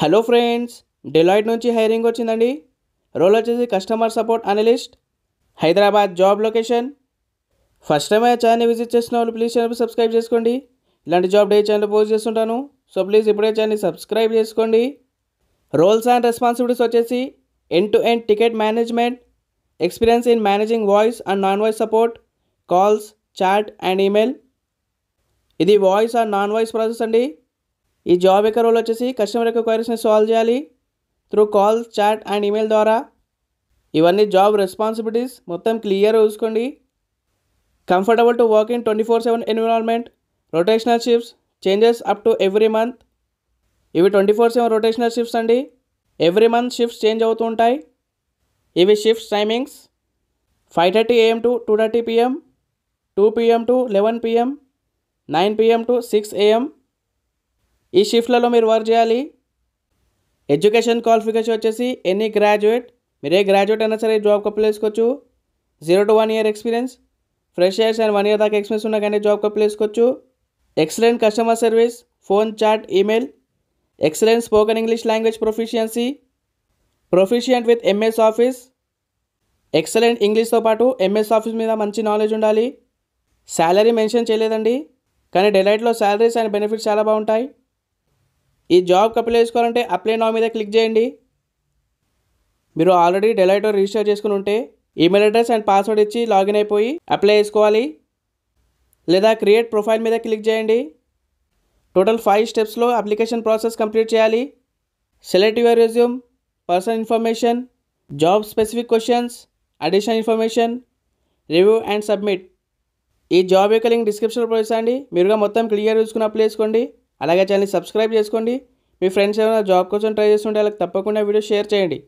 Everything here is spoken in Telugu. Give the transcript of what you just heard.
హలో ఫ్రెండ్స్ డెలాయిట్ నుంచి హైరింగ్ వచ్చిందండి రోల్ వచ్చేసి customer support analyst Hyderabad job location first time ఆ ఛానల్ విజిట్ చేసిన వాళ్ళు ప్లీజ్ ఛానల్ సబ్స్క్రైబ్ చేసుకోండి ఇలాంటి జాబ్ డే ఛానల్ పోస్ట్ చేస్తుంటాను సో ప్లీజ్ ఇప్పుడే ఛానల్ సబ్స్క్రైబ్ చేసుకోండి రోల్స్ అండ్ రెస్పాన్సిబిలిటీస్ వచ్చేసి end to end ticket management experience in managing voice and non voice support calls chat and email ఇది voice and non voice process అండి ఈ జాబ్ యొక్క రోల్ వచ్చేసి కస్టమర్ యొక్క క్వైరీస్ని సాల్వ్ చేయాలి through call chat and email ద్వారా ఇవన్నీ జాబ్ రెస్పాన్సిబిలిటీస్ మొత్తం క్లియర్ చూసుకోండి comfortable to work in twenty four seven environment rotational shifts changes up to every month ఇవి twenty four seven rotational shifts అండి ఎవ్రీ మంత్ షిఫ్ట్స్ చేంజ్ అవుతూ ఉంటాయి ఇవి shifts timings five thirty AM to two thirty PM two PM to eleven PM nine PM to six AM ఈ షిఫ్ట్లలో మీరు వర్క్ చేయాలి ఎడ్యుకేషన్ క్వాలిఫికేషన్ వచ్చేసి ఎనీ గ్రాడ్యుయేట్ మీరు ఏ గ్రాడ్యుయేట్ అయినా సరే జాబ్కి అప్లై చేసుకోవచ్చు zero to one year experience freshers and one year దాకా ఎక్స్పీరియన్స్ ఉన్నా కానీ జాబ్కి అప్లై చేసుకోవచ్చు excellent customer service phone chat email excellent spoken English language proficiency proficient with MS office excellent ఇంగ్లీష్తో పాటు ఎంఎస్ ఆఫీస్ మీద మంచి నాలెడ్జ్ ఉండాలి శాలరీ మెన్షన్ చేయలేదండి కానీ డెలైట్లో శాలరీస్ అండ్ బెనిఫిట్స్ చాలా బాగుంటాయి ఈ జాబ్కి అప్లై చేసుకోవాలంటే అప్లై నా మీద క్లిక్ చేయండి మీరు ఆల్రెడీ డెలైటో రిజిస్టర్ చేసుకుని ఉంటే ఈమెయిల్ అడ్రస్ అండ్ పాస్వర్డ్ ఇచ్చి లాగిన్ అయిపోయి అప్లై చేసుకోవాలి లేదా క్రియేట్ ప్రొఫైల్ మీద క్లిక్ చేయండి టోటల్ ఫైవ్ స్టెప్స్లో అప్లికేషన్ ప్రాసెస్ కంప్లీట్ చేయాలి select your resume personal information job specific questions additional information review and submit ఈ జాబ్ యొక్క లింక్ డిస్క్రిప్షన్లో ప్రవేశండి మీరుగా మొత్తం క్లియర్ చూసుకుని అప్లై చేసుకోండి అలాగే ఛానల్ని సబ్స్క్రైబ్ చేసుకోండి మీ ఫ్రెండ్స్ ఏమైనా జాబ్ కోసం ట్రై చేస్తుంటే వాళ్ళకి తప్పకుండా వీడియో షేర్ చేయండి